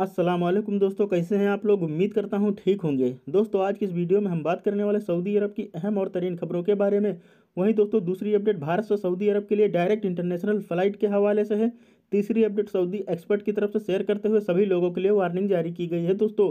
अस्सलाम वालेकुम दोस्तों कैसे हैं आप लोग उम्मीद करता हूं ठीक होंगे दोस्तों आज की इस वीडियो में हम बात करने वाले सऊदी अरब की अहम और तरीन खबरों के बारे में वहीं दोस्तों दूसरी अपडेट भारत से सऊदी अरब के लिए डायरेक्ट इंटरनेशनल फ़्लाइट के हवाले से है तीसरी अपडेट सऊदी एक्सपर्ट की तरफ से शेयर करते हुए सभी लोगों के लिए वार्निंग जारी की गई है दोस्तों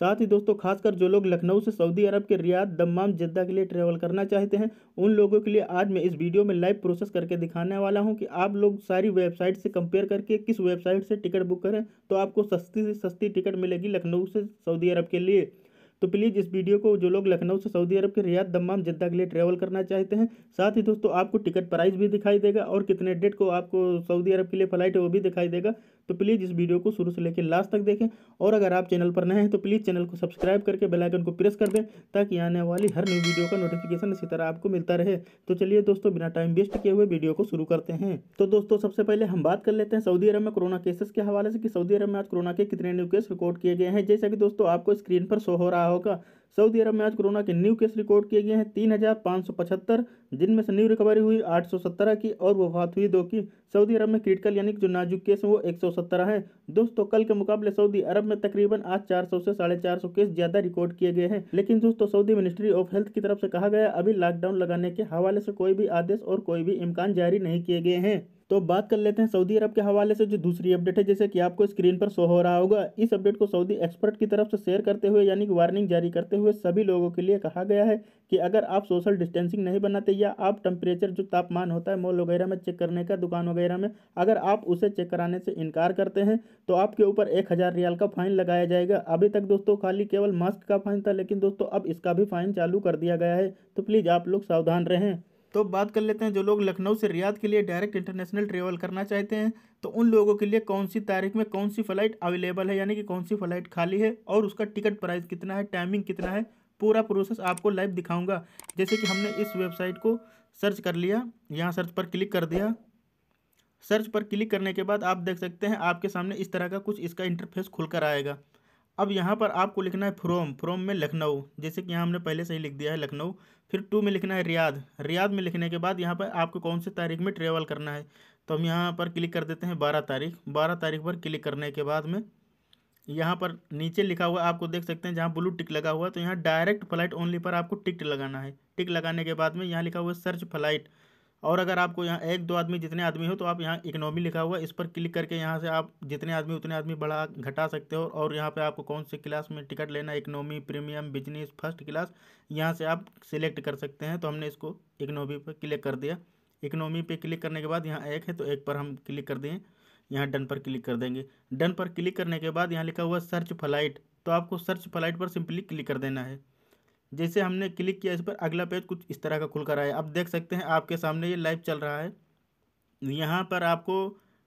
साथ ही दोस्तों खासकर जो लोग लखनऊ से सऊदी अरब के रियाद दम्माम जद्दा के लिए ट्रैवल करना चाहते हैं उन लोगों के लिए आज मैं इस वीडियो में लाइव प्रोसेस करके दिखाने वाला हूं कि आप लोग सारी वेबसाइट से कंपेयर करके किस वेबसाइट से टिकट बुक करें तो आपको सस्ती से सस्ती टिकट मिलेगी लखनऊ से सऊदी अरब के लिए तो प्लीज़ इस वीडियो को जो लोग लखनऊ से सऊदी अरब के रियाद दम्माम जद्दा के लिए ट्रैवल करना चाहते हैं साथ ही दोस्तों आपको टिकट प्राइस भी दिखाई देगा और कितने डेट को आपको सऊदी अरब के लिए फ़्लाइट है वो भी दिखाई देगा तो प्लीज़ इस वीडियो को शुरू से लेकर लास्ट तक देखें और अगर आप चैनल पर नए हैं तो प्लीज़ चैनल को सब्सक्राइब करके बेलाइकन को प्रेस कर दें ताकि आने वाली हर न्यू वीडियो का नोटिफिकेशन इसी तरह आपको मिलता रहे तो चलिए दोस्तों बिना टाइम वेस्ट किए हुए वीडियो को शुरू करते हैं तो दोस्तों सबसे पहले हम बात कर लेते हैं सऊदी अरब में कोरोना केसेस के हवाले से कि सऊदी अरब में आज कोरोना के कितने न्यू केस रिकॉर्ड किए गए हैं जैसा कि दोस्तों आपको स्क्रीन पर शो हो रहा होगा सऊदी अरब में आज कोरोना के न्यू केस रिकॉर्ड किए गए हैं तीन हजार पाँच सौ पचहत्तर जिनमें से न्यू रिकवरी हुई आठ सौ सत्रह की और वफात हुई दो की सऊदी अरब में क्रिटिकल यानी जो नाजुक केस हैं वो एक सौ सत्तर है दोस्तों कल के मुकाबले सऊदी अरब में तकरीबन आज चार सौ से साढ़े चार सौ केस ज्यादा रिकॉर्ड किए गए हैं लेकिन दोस्तों सऊदी मिनिस्ट्री ऑफ हेल्थ की तरफ से कहा गया अभी लॉकडाउन लगाने के हवाले से कोई भी आदेश और कोई भी इम्कान जारी नहीं किए गए हैं तो बात कर लेते हैं सऊदी अरब के हवाले से जो दूसरी अपडेट है जैसे कि आपको स्क्रीन पर शो हो रहा होगा इस अपडेट को सऊदी एक्सपर्ट की तरफ से शेयर करते हुए यानी कि वार्निंग जारी करते हुए सभी लोगों के लिए कहा गया है कि अगर आप सोशल डिस्टेंसिंग नहीं बनाते या आप टेम्परेचर जो तापमान होता है मॉल वगैरह में चेक करने का दुकान वगैरह में अगर आप उसे चेक कराने से इनकार करते हैं तो आपके ऊपर एक हज़ार रियाल का फाइन लगाया जाएगा अभी तक दोस्तों खाली केवल मास्क का फाइन था लेकिन दोस्तों अब इसका भी फाइन चालू कर दिया गया है तो प्लीज़ आप लोग सावधान रहें तो बात कर लेते हैं जो लोग लखनऊ से रियाद के लिए डायरेक्ट इंटरनेशनल ट्रेवल करना चाहते हैं तो उन लोगों के लिए कौन सी तारीख में कौन सी फ़्लाइट अवेलेबल है यानी कि कौन सी फ़्लाइट खाली है और उसका टिकट प्राइस कितना है टाइमिंग कितना है पूरा प्रोसेस आपको लाइव दिखाऊंगा जैसे कि हमने इस वेबसाइट को सर्च कर लिया यहाँ सर्च पर क्लिक कर दिया सर्च पर क्लिक करने के बाद आप देख सकते हैं आपके सामने इस तरह का कुछ इसका इंटरफेस खुलकर आएगा अब यहाँ पर आपको लिखना है फ्रोम फ्रोम में लखनऊ जैसे कि यहाँ हमने पहले से ही लिख दिया है लखनऊ फिर टू में लिखना है रियाद रियाद में लिखने के बाद यहाँ पर आपको कौन से तारीख में ट्रेवल करना है तो हम यहाँ पर क्लिक कर देते हैं बारह तारीख बारह तारीख पर क्लिक करने के बाद में यहाँ पर नीचे लिखा हुआ आपको देख सकते हैं जहाँ ब्लू टिक लगा हुआ है तो यहाँ डायरेक्ट फ्लाइट ओनली पर आपको टिकट लगाना है टिक लगाने के बाद में यहाँ लिखा हुआ है सर्च फ्लाइट और अगर आपको यहाँ एक दो आदमी जितने आदमी हो तो आप यहाँ इकनॉमी लिखा हुआ है इस पर क्लिक करके यहाँ से आप जितने आदमी उतने आदमी बढ़ा घटा सकते हो और यहाँ पे आपको कौन से क्लास में टिकट लेना है economy premium business first class यहाँ से आप सिलेक्ट कर सकते हैं तो हमने इसको इकनॉमी पर क्लिक कर दिया इकनॉमी पर क्लिक करने के बाद यहाँ एक है तो एक पर हम क्लिक कर दें यहाँ डन पर क्लिक कर देंगे डन पर क्लिक करने के बाद यहाँ लिखा हुआ सर्च फ्लाइट तो आपको सर्च फ्लाइट पर सिंपली क्लिक कर देना है जैसे हमने क्लिक किया इस पर अगला पेज कुछ इस तरह का खुल कर आया अब देख सकते हैं आपके सामने ये लाइव चल रहा है यहाँ पर आपको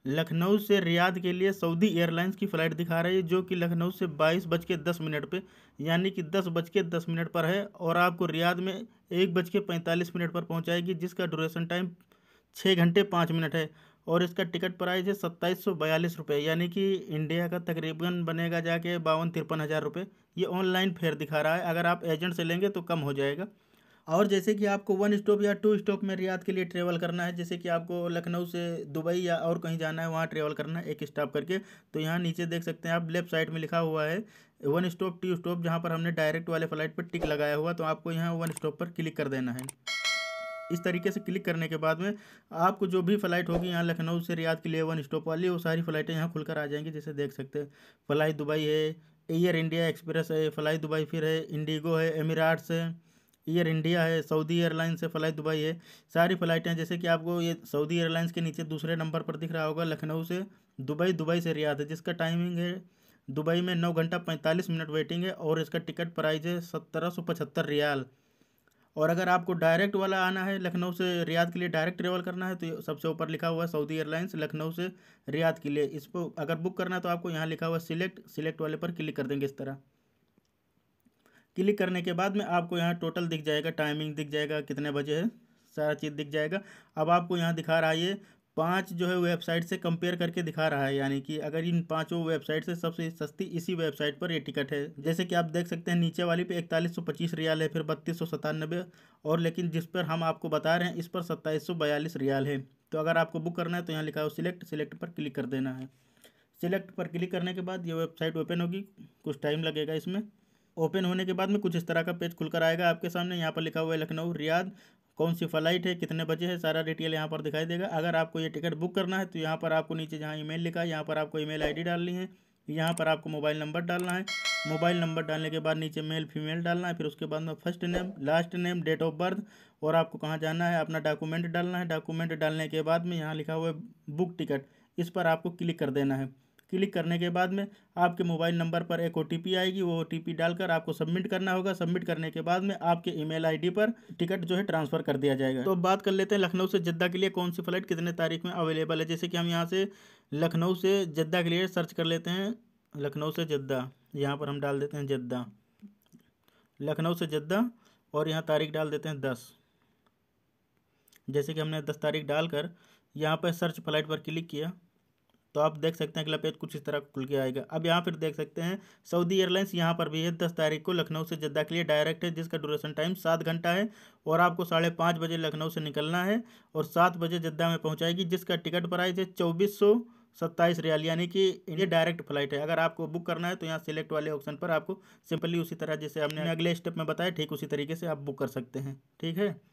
लखनऊ से रियाद के लिए सऊदी एयरलाइंस की फ़्लाइट दिखा रही है जो कि लखनऊ से बाईस बज के दस मिनट पर यानी कि दस बज के दस मिनट पर है और आपको रियाद में एक बज के पैंतालीस मिनट पर पहुँचाएगी जिसका ड्यूरेशन टाइम छः घंटे पाँच मिनट है और इसका टिकट प्राइस है सत्ताईस सौ बयालीस रुपये यानी कि इंडिया का तकरीबन बनेगा जाके बावन तिरपन हज़ार रुपये ये ऑनलाइन फेयर दिखा रहा है अगर आप एजेंट से लेंगे तो कम हो जाएगा और जैसे कि आपको वन स्टॉप या टू स्टॉप में रियाद के लिए ट्रेवल करना है जैसे कि आपको लखनऊ से दुबई या और कहीं जाना है वहाँ ट्रेवल करना है एक स्टॉप करके तो यहाँ नीचे देख सकते हैं आप लेफ्ट साइड में लिखा हुआ है वन स्टॉप टू स्टॉप जहाँ पर हमने डायरेक्ट वाले फ्लाइट पर टिक लगाया हुआ तो आपको यहाँ वन स्टॉप पर क्लिक कर देना है इस तरीके से क्लिक करने के बाद में आपको जो भी फ़्लाइट होगी यहाँ लखनऊ से रियाद के लिए वन स्टॉप वाली वो सारी फ़्लाइटें यहाँ खुलकर आ जाएंगी जैसे देख सकते हैं फ़्लाई दुबई है एयर इंडिया एक्सप्रेस है फ़्लाई दुबई फिर है इंडिगो है एमिराट्स है एयर इंडिया है सऊदी एयरलाइंस है फ़्लाइट दुबई है सारी फ़्लाइटें जैसे कि आपको ये सऊदी एयरलाइंस के नीचे दूसरे नंबर पर दिख रहा होगा लखनऊ से दुबई दुबई से रियाद है जिसका टाइमिंग है दुबई में नौ घंटा पैंतालीस मिनट वेटिंग है और इसका टिकट प्राइस है सत्रह सौ पचहत्तर रियाल और अगर आपको डायरेक्ट वाला आना है लखनऊ से रियाद के लिए डायरेक्ट ट्रेवल करना है तो सबसे ऊपर लिखा हुआ है सऊदी एयरलाइंस लखनऊ से रियाद के लिए इसको अगर बुक करना है तो आपको यहाँ लिखा हुआ सिलेक्ट सिलेक्ट वाले पर क्लिक कर देंगे इस तरह क्लिक करने के बाद में आपको यहाँ टोटल दिख जाएगा टाइमिंग दिख जाएगा कितने बजे है सारा चीज़ दिख जाएगा अब आपको यहाँ दिखा रहा है ये पांच जो है वेबसाइट से कंपेयर करके दिखा रहा है यानी कि अगर इन पांचों वेबसाइट से सबसे सस्ती इसी वेबसाइट पर ये टिकट है जैसे कि आप देख सकते हैं नीचे वाली पे इकतालीस सौ पच्चीस रियाल है फिर बत्तीस सौ सतानबे और लेकिन जिस पर हम आपको बता रहे हैं इस पर सत्ताईस सौ बयालीस रियाल है तो अगर आपको बुक करना है तो यहाँ लिखा हो सिलेक्ट सिलेक्ट पर क्लिक कर देना है सिलेक्ट पर क्लिक करने के बाद ये वेबसाइट ओपन होगी कुछ टाइम लगेगा इसमें ओपन होने के बाद में कुछ इस तरह का पेज खुलकर आएगा आपके सामने यहाँ पर लिखा हुआ है लखनऊ रियाद कौन सी फ्लाइट है कितने बजे है सारा डिटेल यहाँ पर दिखाई देगा अगर आपको ये टिकट बुक करना है तो यहाँ पर आपको नीचे जहाँ ईमेल लिखा है यहाँ पर आपको ईमेल आईडी डालनी है यहाँ पर आपको मोबाइल नंबर डालना है मोबाइल नंबर डालने के बाद नीचे मेल फीमेल डालना है फिर उसके बाद में first name last name date of birth और आपको कहाँ जाना है अपना डॉक्यूमेंट डालना है डॉक्यूमेंट डालने के बाद में यहाँ लिखा हुआ है बुक टिकट इस पर आपको क्लिक कर देना है क्लिक करने के बाद में आपके मोबाइल नंबर पर एक ओ आएगी वो ओ डालकर आपको सबमिट करना होगा सबमिट करने के बाद में आपके ईमेल आईडी पर टिकट जो है ट्रांसफर कर दिया जाएगा तो बात कर लेते हैं लखनऊ से जद्दा के लिए कौन सी फ्लाइट कितने तारीख में अवेलेबल है जैसे कि हम यहाँ से लखनऊ से जद्दा के लिए सर्च कर लेते हैं लखनऊ से जद्दा यहाँ पर हम डाल देते हैं जद्दा लखनऊ से जद्दा और यहाँ तारीख डाल देते हैं दस जैसे कि हमने दस तारीख डालकर यहाँ पर सर्च फ्लाइट पर क्लिक किया तो आप देख सकते हैं अगला पेज कुछ इस तरह खुल के आएगा अब यहाँ पर देख सकते हैं सऊदी एयरलाइंस यहाँ पर भी है दस तारीख को लखनऊ से जद्दा के लिए डायरेक्ट है जिसका ड्यूरेशन टाइम सात घंटा है और आपको साढ़े पाँच बजे लखनऊ से निकलना है और सात बजे जद्दा में पहुँचाएगी जिसका टिकट प्राइस है चौबीस सौ सत्ताईस रियाल यानी कि ये डायरेक्ट फ्लाइट है अगर आपको बुक करना है तो यहाँ सिलेक्ट वाले ऑप्शन पर आपको सिंपली उसी तरह जैसे हमने अगले स्टेप में बताया ठीक उसी तरीके से आप बुक कर सकते हैं ठीक है